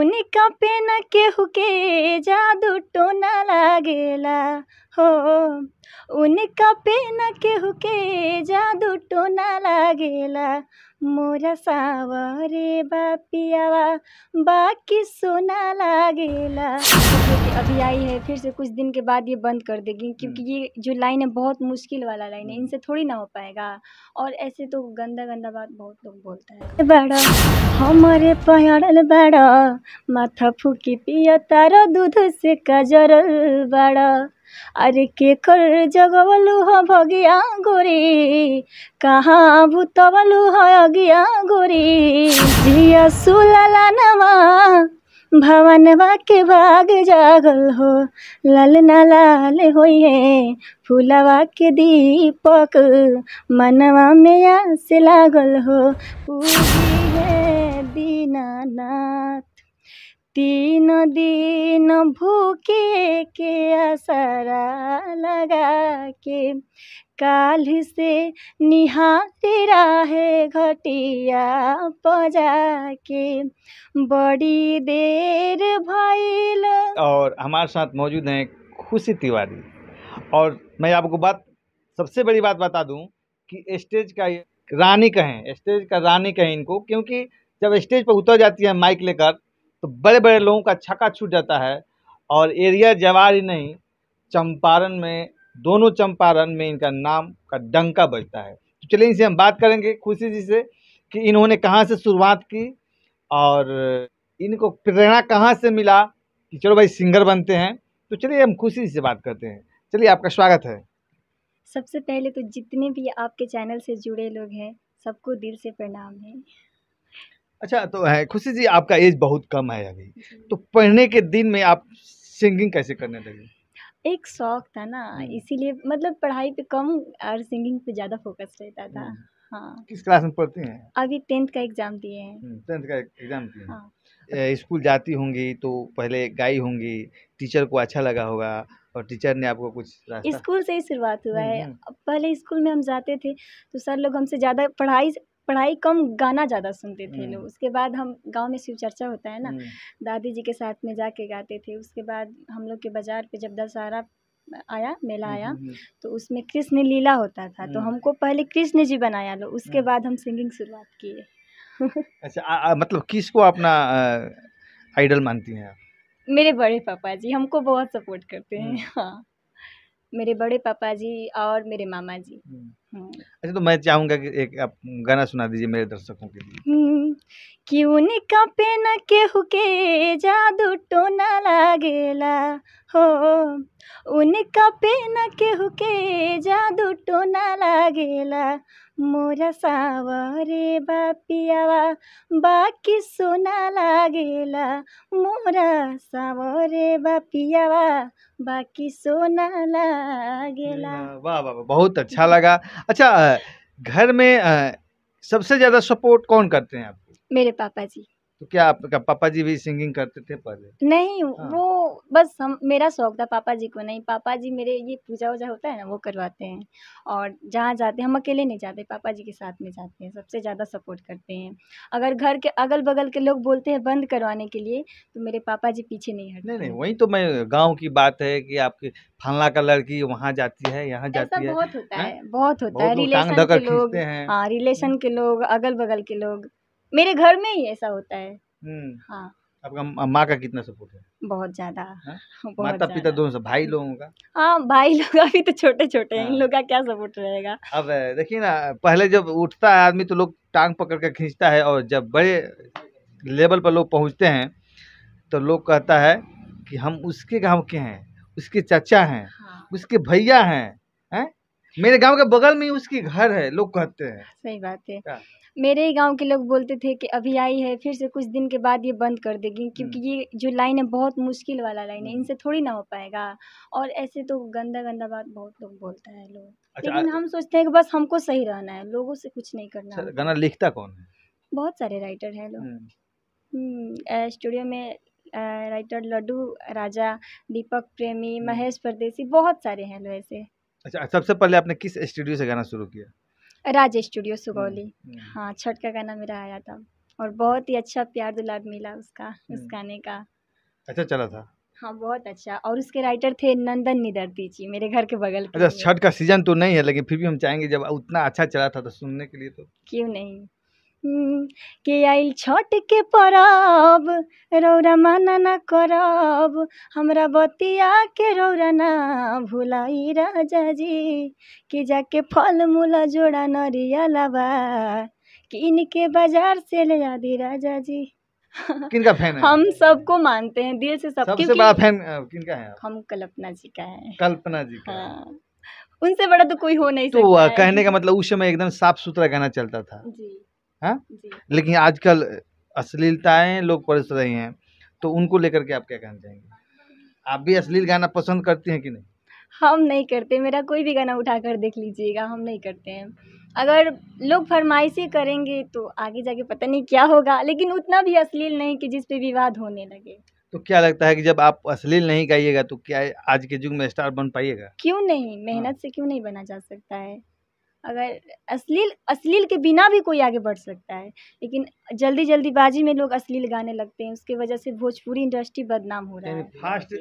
उनका पे न केहू के जादू टोना लागेला हो उनका पे न केहू के जादू टोना लागेला मोरा सावरे बापियावा बाकी सोना लागेला अभी आई है फिर से कुछ दिन के बाद ये बंद कर देगी हम्म। क्योंकि ये जो लाइन है बहुत मुश्किल वाला लाइन है हम्म। इनसे थोड़ी ना हो पाएगा और ऐसे तो गंदा गंदा बात बहुत लोग बोलता है बड़ा हमारे पहड़ल बड़ा माथा फूकी पिया तारा दूध से कजरल बड़ा अरे केकर जगवलू ह भगिया गोरी कहाँ भूतवलू ह अगिया गोरी जिया सुलला नवा भवनवा के भाग जागल हो ललना लाल हो फूलवा के दीपक मनवा में आस लागल हो पूजी है नाथ तीन दिन भूखे के असरा लगा के काल से तेरा है घटिया पजा के बड़ी देर भइल और हमारे साथ मौजूद हैं खुशी तिवारी और मैं आपको बात सबसे बड़ी बात बता दूं कि स्टेज का रानी कहें स्टेज का रानी कहें इनको क्योंकि जब स्टेज पर उतर जाती है माइक लेकर तो बड़े बड़े लोगों का छक्का छूट जाता है और एरिया जवार ही नहीं चंपारण में दोनों चंपारण में इनका नाम का डंका बजता है तो चलिए इनसे हम बात करेंगे खुशी जी से कि इन्होंने कहाँ से शुरुआत की और इनको प्रेरणा कहाँ से मिला कि चलो भाई सिंगर बनते हैं तो चलिए हम खुशी जी से बात करते हैं चलिए आपका स्वागत है सबसे पहले तो जितने भी आपके चैनल से जुड़े लोग हैं सबको दिल से प्रणाम है अच्छा तो है खुशी जी आपका एज बहुत कम है अभी तो पढ़ने के दिन में आप सिंगिंग कैसे करने लगे एक शौक था ना हम्म। इसीलिए मतलब पढ़ाई पे कम और सिंगिंग पे ज़्यादा फोकस रहता था हम्म। हाँ किस क्लास में पढ़ती हैं अभी टेंथ का एग्ज़ाम दिए हैं टेंथ हम्म, का एग्ज़ाम दिए हाँ। स्कूल जाती होंगी तो पहले गाई होंगी टीचर को अच्छा लगा होगा और टीचर ने आपको कुछ स्कूल से ही शुरुआत हुआ है पहले स्कूल में हम जाते थे तो सर लोग हमसे ज़्यादा पढ़ाई पढ़ाई कम गाना ज़्यादा सुनते थे हम्म। लोग उसके बाद हम गांव में शिव चर्चा होता है ना हम्म। दादी जी के साथ में जाके गाते थे उसके बाद हम लोग के बाज़ार पे जब दशहरा आया मेला हम्म, आया तो उसमें कृष्ण लीला होता था तो हमको पहले कृष्ण जी बनाया लो उसके बाद हम सिंगिंग शुरुआत किए अच्छा आ, आ, मतलब किसको अपना आइडल मानती हैं आप मेरे बड़े पापा जी हमको बहुत सपोर्ट करते हैं हाँ मेरे बड़े पापा जी और मेरे मामा जी हम्म। अच्छा तो मैं चाहूंगा कि एक आप गाना सुना दीजिए मेरे दर्शकों के लिए हम्म, क्यों न कापे न केहू के जादू टोना लागेला हो उनका पे न केहू के जादू टोना लागेला मोरा सावरे बापियावा बाकी सोना लागेला मोरा सावरे बापियावा बाकी सोना लागेला वाह वाह बहुत अच्छा लगा अच्छा घर में सबसे ज़्यादा सपोर्ट कौन करते हैं आपको मेरे पापा जी तो क्या आपका पापा जी भी सिंगिंग करते थे पहले नहीं हाँ। वो बस हम मेरा शौक था पापा जी को नहीं पापा जी मेरे ये पूजा वूजा होता है ना वो करवाते हैं और जहाँ जाते हैं हम अकेले नहीं जाते पापा जी के साथ में जाते हैं सबसे ज़्यादा सपोर्ट करते हैं अगर घर के अगल बगल के लोग बोलते हैं बंद करवाने के लिए तो मेरे पापा जी पीछे नहीं हटते नहीं नहीं वही तो मैं गाँव की बात है कि आपकी फलना का लड़की वहाँ जाती है यहाँ जाती है बहुत होता है बहुत होता है रिलेशन के लोग हाँ रिलेशन के लोग अगल बगल के लोग मेरे घर में ही ऐसा होता है हम्म। हाँ। आपका माँ का कितना सपोर्ट है बहुत ज्यादा हाँ? माता पिता दोनों भाई लोगों का हाँ भाई लोग अभी तो छोटे छोटे हैं इन हाँ। लोग का क्या सपोर्ट रहेगा अब देखिए ना पहले जब उठता है आदमी तो लोग टांग पकड़ कर खींचता है और जब बड़े लेवल पर लोग पहुँचते हैं तो लोग कहता है कि हम उसके गांव के हैं उसके चाचा हैं उसके भैया हैं मेरे गांव के बगल में उसकी घर है लोग कहते हैं सही बात है मेरे ही गांव के लोग बोलते थे कि अभी आई है फिर से कुछ दिन के बाद ये बंद कर देगी हम्म। क्योंकि ये जो लाइन है बहुत मुश्किल वाला लाइन है हम्म। इनसे थोड़ी ना हो पाएगा और ऐसे तो गंदा गंदा बात बहुत लोग बोलता है लोग अच्छा, लेकिन हम सोचते हैं कि बस हमको सही रहना है लोगों से कुछ नहीं करना है गाना लिखता कौन है बहुत सारे राइटर हैं लोग स्टूडियो हम्म। में राइटर लड्डू राजा दीपक प्रेमी महेश परदेसी बहुत सारे हैं लोग ऐसे अच्छा सबसे पहले आपने किस स्टूडियो से गाना शुरू किया राज स्टूडियो सुगौली हम्म, हम्म। हाँ छठ का गाना मेरा आया था और बहुत ही अच्छा प्यार दुलार मिला उसका उस हम्म। गाने का अच्छा चला था हाँ बहुत अच्छा और उसके राइटर थे नंदन निदर्दी जी मेरे घर के बगल अच्छा छठ का सीजन तो नहीं है लेकिन फिर भी हम चाहेंगे जब उतना अच्छा चला था तो सुनने के लिए तो क्यों नहीं के आई छठ के पर्व रौरा माना ना करब हमरा बतिया के रौरा ना भुलाई राजा जी के जाके फल मूल जोड़ा नरिया लाबा किन के बाजार से ले आदि राजा जी किनका फैन है हम सबको मानते हैं दिल से सब सबसे बड़ा फैन किनका है हम कल्पना जी का है कल्पना जी का हाँ। उनसे बड़ा तो कोई हो नहीं तो सकता कहने का मतलब उस समय एकदम साफ सुथरा गाना चलता था जी है हाँ? लेकिन आजकल अश्लीलताएं लोग परस रहे हैं तो उनको लेकर के आप क्या कहना चाहेंगे आप भी अश्लील गाना पसंद करती हैं कि नहीं हम नहीं करते मेरा कोई भी गाना उठा कर देख लीजिएगा हम नहीं करते हैं अगर लोग फरमाइशी करेंगे तो आगे जाके पता नहीं क्या होगा लेकिन उतना भी अश्लील नहीं कि जिस पे विवाद होने लगे तो क्या लगता है कि जब आप अश्लील नहीं गाइएगा तो क्या आज के युग में स्टार बन पाइएगा क्यों नहीं मेहनत हाँ। से क्यों नहीं बना जा सकता है अगर अश्लील अश्लील के बिना भी कोई आगे बढ़ सकता है लेकिन जल्दी जल्दी बाजी में लोग अश्लील गाने लगते हैं उसके वजह से भोजपुरी इंडस्ट्री बदनाम हो रहा है फास्ट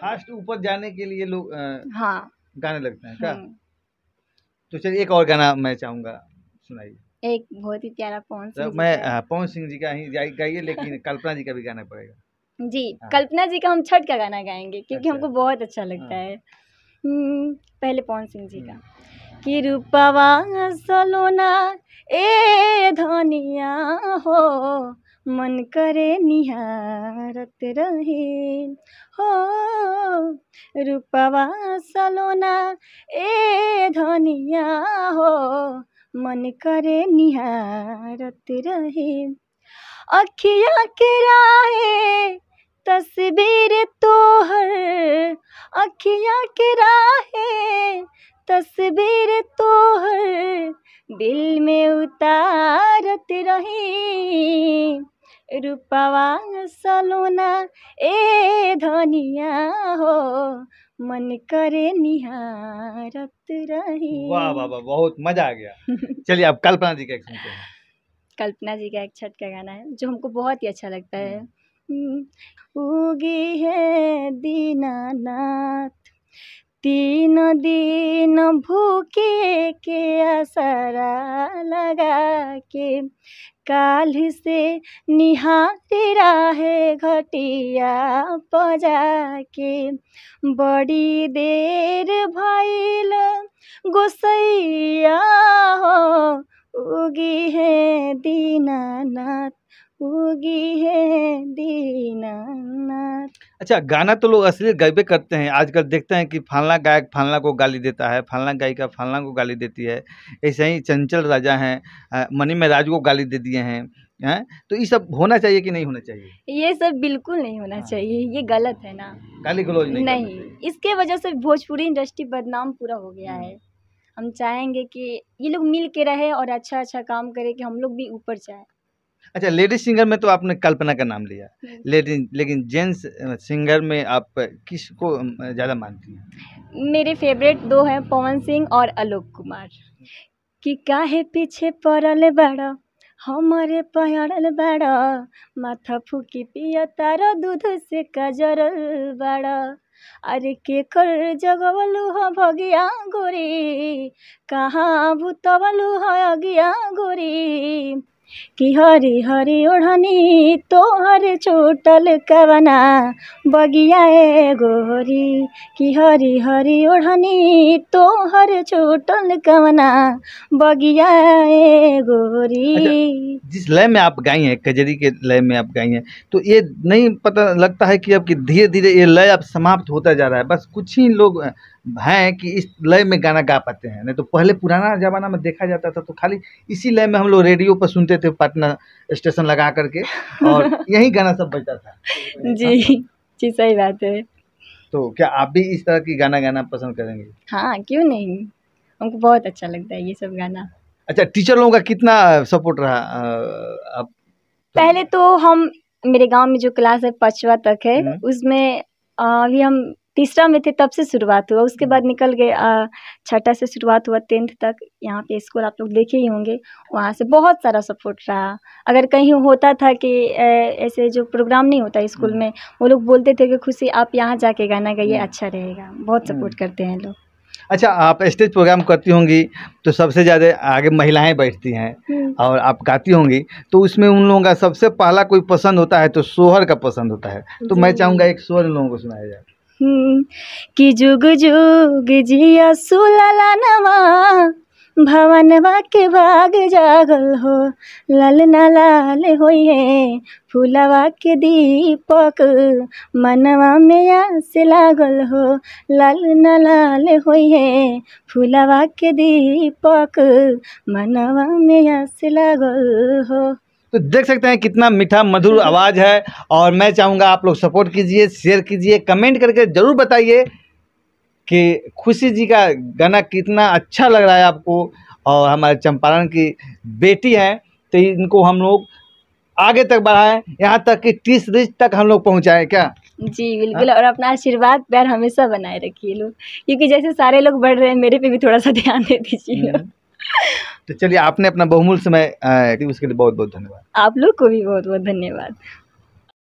फास्ट ऊपर जाने के लिए लोग हाँ गाने लगते हैं क्या हम्म। तो चलिए एक और गाना मैं चाहूँगा सुनाइए एक बहुत ही प्यारा पवन तो सिंह मैं पवन सिंह जी का ही गाइए लेकिन कल्पना जी का भी गाना पड़ेगा जी हाँ। कल्पना जी का हम छठ का गाना गाएंगे क्योंकि अच्छा। हमको बहुत अच्छा लगता हाँ। है हम्म, पहले पवन सिंह जी का हम्म। কিরূপাবা ना ए धनिया हो मन करे निहारत रही हो रूपवा सलोना ए धनिया हो मन करे निहारत रही अखिया के राहे तस्वीर तोहर अखिया के राहे तस्वीर तो दिल में उतारत रही रूपवा सलोना ए धनिया हो मन करे निहारत रही वाह वाह वाह बहुत मजा आ गया चलिए अब कल्पना जी का एक सुनते हैं कल्पना जी का एक छठ का गाना है जो हमको बहुत ही अच्छा लगता है हम्म। हम्म। उगी है दीनानाथ तीन दिन भूके के असरा लगा के काल से निहाते रहे घटिया पजा के बड़ी देर भैल गोसैया हो उगी है दीनानाथ उगी है दीनानाथ अच्छा गाना तो लोग असली गायबे करते हैं आजकल देखते हैं कि फलना गायक फलना को गाली देता है फलना गायिका फलना को गाली देती है ऐसे ही चंचल राजा हैं मनी में को गाली दे दिए हैं है? तो ये सब होना चाहिए कि नहीं होना चाहिए ये सब बिल्कुल नहीं होना हाँ। चाहिए ये गलत है ना गाली गलोज नहीं, नहीं इसके वजह से भोजपुरी इंडस्ट्री बदनाम पूरा हो गया है हम्म। हम चाहेंगे कि ये लोग मिल के रहे और अच्छा अच्छा काम करें कि हम लोग भी ऊपर जाए अच्छा लेडीज सिंगर में तो आपने कल्पना का नाम लिया हम्म। लेकिन लेकिन जेंट्स सिंगर में आप किस को ज़्यादा मानती हैं मेरे फेवरेट दो हैं पवन सिंह और आलोक कुमार कि काहे पीछे पड़ल बड़ा हमारे पड़ल बड़ा माथा फूकी पिया तारा दूध से कजरल बड़ा अरे के कर जगवलू ह हाँ भगिया गोरी कहाँ भूतवलू ह हाँ अगिया गोरी कि हरी हरी ओढ़नी तोहर छूटल कवना बगिया ए गोरी कि हरी हरी ओढ़नी तोहर छूटल कवना बगिया ए गोरी अच्छा, जिस लय में आप गाई हैं कजरी के लय में आप गाई हैं तो ये नहीं पता लगता है कि अब कि धीरे धीरे ये लय अब समाप्त होता जा रहा है बस कुछ ही लोग हैं कि इस लय में गाना गा पाते हैं नहीं तो पहले पुराना ज़माना में देखा जाता था तो खाली इसी लय में हम लोग रेडियो पर सुनते थे पटना स्टेशन लगा करके और यही गाना सब बजता था जी जी सही बात है तो क्या आप भी इस तरह की गाना गाना पसंद करेंगे हाँ क्यों नहीं हमको बहुत अच्छा लगता है ये सब गाना अच्छा टीचर लोगों का कितना सपोर्ट रहा आप तो पहले तो हम मेरे गांव में जो क्लास है पाँचवा तक है हम्म। उसमें अभी हम तीसरा में थे तब से शुरुआत हुआ उसके बाद हम्म। निकल गए छठा से शुरुआत हुआ टेंथ तक यहाँ पे स्कूल आप लोग देखे ही होंगे वहाँ से बहुत सारा सपोर्ट रहा अगर कहीं होता था कि ऐसे जो प्रोग्राम नहीं होता स्कूल हम्म। में वो लोग बोलते थे कि खुशी आप यहाँ जाके गाना गाइए हम्म। अच्छा रहेगा बहुत सपोर्ट करते हैं लोग अच्छा आप स्टेज प्रोग्राम करती होंगी तो सबसे ज़्यादा आगे महिलाएं बैठती हैं और आप गाती होंगी तो उसमें उन लोगों का सबसे पहला कोई पसंद होता है तो सोहर का पसंद होता है तो मैं चाहूँगा एक सोहर उन लोगों को सुनाया जाए कि जुग जुग जिया सुललनवा भवनवा के बाग जागल हो लल लाल हो फूलवा के दीपक मनवा में आस लागल हो लाल न लाल फूलवा के दीपक मनवा में आस लागल हो तो देख सकते हैं कितना मीठा मधुर हम्म। आवाज़ है और मैं चाहूँगा आप लोग सपोर्ट कीजिए शेयर कीजिए कमेंट करके ज़रूर बताइए कि खुशी जी का गाना कितना अच्छा लग रहा है आपको और हमारे चंपारण की बेटी हैं तो इनको हम लोग आगे तक बढ़ाएं यहाँ तक कि तीस रिज तक हम लोग पहुँचाएँ क्या जी हाँ। बिल्कुल और अपना आशीर्वाद प्यार हमेशा बनाए रखिए लोग क्योंकि जैसे सारे लोग बढ़ रहे हैं मेरे पे भी थोड़ा सा ध्यान दे दीजिए हम्म। तो चलिए आपने अपना बहुमूल्य समय उसके लिए बहुत बहुत धन्यवाद आप लोग को भी बहुत बहुत धन्यवाद